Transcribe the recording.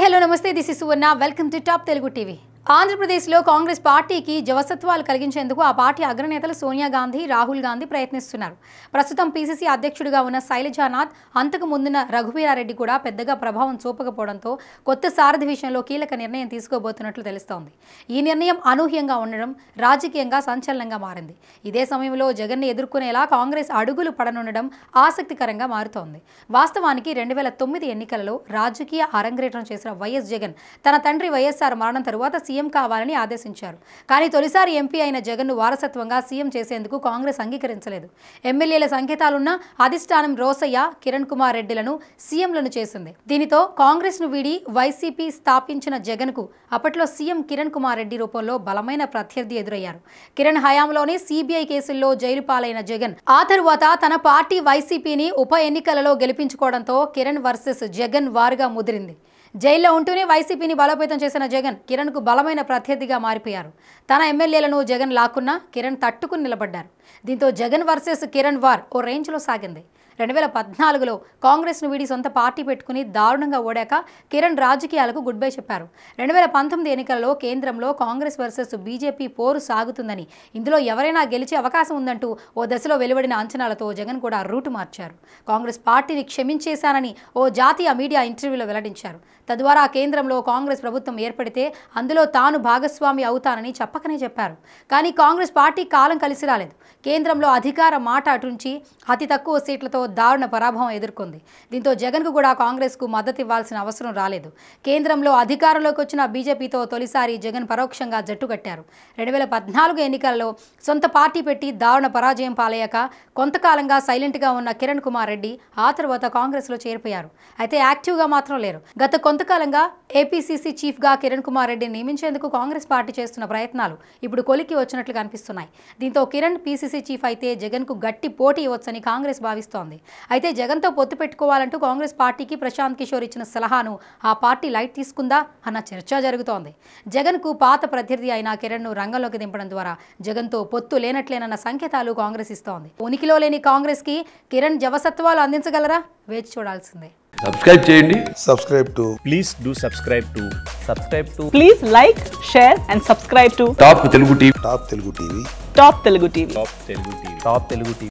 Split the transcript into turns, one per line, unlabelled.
hi hello నమస్తే this is Suvarna welcome to top Telugu TV ఆంధ్రప్రదేశ్లో Congress పార్టీకి జవసత్వాలు కలిగించేందుకు ఆ పార్టీ అగ్రనేతలు సోనియా గాంధీ రాహుల్ గాంధీ ప్రయత్నిస్తున్నారు ప్రస్తుతం పీసీసీ అధ్యక్షుడిగా ఉన్న శైలజానాథ్ అంతకు ముందున్న రఘువీరారెడ్డి కూడా పెద్దగా ప్రభావం చూపకపోవడంతో కొత్త సారథి విషయంలో కీలక నిర్ణయం తీసుకోబోతున్నట్లు తెలుస్తోంది ఈ నిర్ణయం అనూహ్యంగా ఉండడం రాజకీయంగా సంచలనంగా మారింది ఇదే సమయంలో జగన్ ఎదుర్కొనేలా కాంగ్రెస్ అడుగులు పడనుండడం ఆసక్తికరంగా మారుతోంది వాస్తవానికి రెండు వేల తొమ్మిది ఎన్నికలలో రాజకీయ అరంగ్రేటం చేసిన వైఎస్ జగన్ తన తండ్రి వైఎస్ఆర్ మరణం తరువాత సీఎం కావాలని ఆదేశించారు కానీ తొలిసారి ఎంపీ అయిన జగన్ను వారసత్వంగా సీఎం చేసేందుకు కాంగ్రెస్ అంగీకరించలేదు ఎమ్మెల్యేల సంకేతాలున్న అధిష్టానం రోసయ్య కిరణ్ కుమార్ రెడ్డిలను సీఎంలను చేసింది దీనితో కాంగ్రెస్ను వీడి వైసీపీ స్థాపించిన జగన్కు అప్పట్లో సీఎం కిరణ్ కుమార్ రెడ్డి రూపంలో బలమైన ప్రత్యర్థి ఎదురయ్యారు కిరణ్ హయాంలోనే సీబీఐ కేసుల్లో జైలు పాలైన జగన్ ఆ తరువాత తన పార్టీ వైసీపీని ఉప ఎన్నికలలో గెలిపించుకోవడంతో కిరణ్ వర్సెస్ జగన్ వారుగా ముదిరింది జైల్లో ఉంటూనే వైసీపీని బలోపేతం చేసిన జగన్ కిరణ్ కు బలమైన ప్రత్యర్థిగా మారిపోయారు తన ఎమ్మెల్యేలను జగన్ లాక్కున్నా కిరణ్ తట్టుకుని నిలబడ్డారు దీంతో జగన్ వర్సెస్ కిరణ్ వార్ ఓ రేంజ్ లో సాగింది రెండు వేల పద్నాలుగులో కాంగ్రెస్ను వీడి సొంత పార్టీ పెట్టుకుని దారుణంగా ఓడాక కిరణ్ రాజకీయాలకు గుడ్ బై చెప్పారు రెండు వేల పంతొమ్మిది ఎన్నికలలో కేంద్రంలో కాంగ్రెస్ వర్సెస్ బీజేపీ పోరు సాగుతుందని ఇందులో ఎవరైనా గెలిచే అవకాశం ఉందంటూ ఓ దశలో వెలువడిన అంచనాలతో జగన్ కూడా రూటు మార్చారు కాంగ్రెస్ పార్టీని క్షమించేశానని ఓ జాతీయ మీడియా ఇంటర్వ్యూలో వెల్లడించారు తద్వారా కేంద్రంలో కాంగ్రెస్ ప్రభుత్వం ఏర్పడితే అందులో తాను భాగస్వామి అవుతానని చెప్పకనే చెప్పారు కానీ కాంగ్రెస్ పార్టీ కాలం కలిసి రాలేదు కేంద్రంలో అధికార మాట అటుంచి అతి తక్కువ సీట్లతో దారుణ పరాభవం ఎదుర్కొంది దీంతో జగన్కు కూడా కాంగ్రెస్కు మద్దతు ఇవ్వాల్సిన అవసరం రాలేదు కేంద్రంలో అధికారంలోకి వచ్చిన బీజేపీతో తొలిసారి జగన్ పరోక్షంగా జట్టు కట్టారు రెండు వేల పద్నాలుగు ఎన్నికల్లో సొంత పార్టీ పెట్టి దారుణ పరాజయం పాలయ్యాక కొంతకాలంగా సైలెంట్గా ఉన్న కిరణ్ కుమార్ రెడ్డి ఆ తర్వాత కాంగ్రెస్లో చేరిపోయారు అయితే యాక్టివ్గా మాత్రం లేరు గత కొంతకాలంగా ఏపీసీసీ చీఫ్గా కిరణ్ కుమార్ రెడ్డిని నియమించేందుకు కాంగ్రెస్ పార్టీ చేస్తున్న ప్రయత్నాలు ఇప్పుడు కొలికి వచ్చినట్లు కనిపిస్తున్నాయి దీంతో కిరణ్ పీసీసీ చీఫ్ అయితే జగన్కు గట్టి పోటీ ఇవ్వచ్చని కాంగ్రెస్ భావిస్తోంది ఉన్నాయి అయితే జగన్తో పొత్తు పెట్టుకోవాలంటూ కాంగ్రెస్ పార్టీకి ప్రశాంత్ కిషోర్ ఇచ్చిన సలహాను ఆ పార్టీ లైట్ తీసుకుందా అన్న చర్చ జరుగుతోంది జగన్కు పాత ప్రత్యర్థి అయిన కిరణ్ను రంగంలోకి దింపడం ద్వారా జగన్తో పొత్తు లేనట్లేనన్న సంకేతాలు కాంగ్రెస్ ఇస్తోంది ఉనికిలో లేని కాంగ్రెస్ కి కిరణ్ జవసత్వాలు అందించగలరా వేచి చూడాల్సిందే సబ్స్క్రైబ్ చేయండి subscribe to please do subscribe to subscribe to please like share and subscribe to top Telugu TV top Telugu TV top Telugu TV top Telugu TV top Telugu TV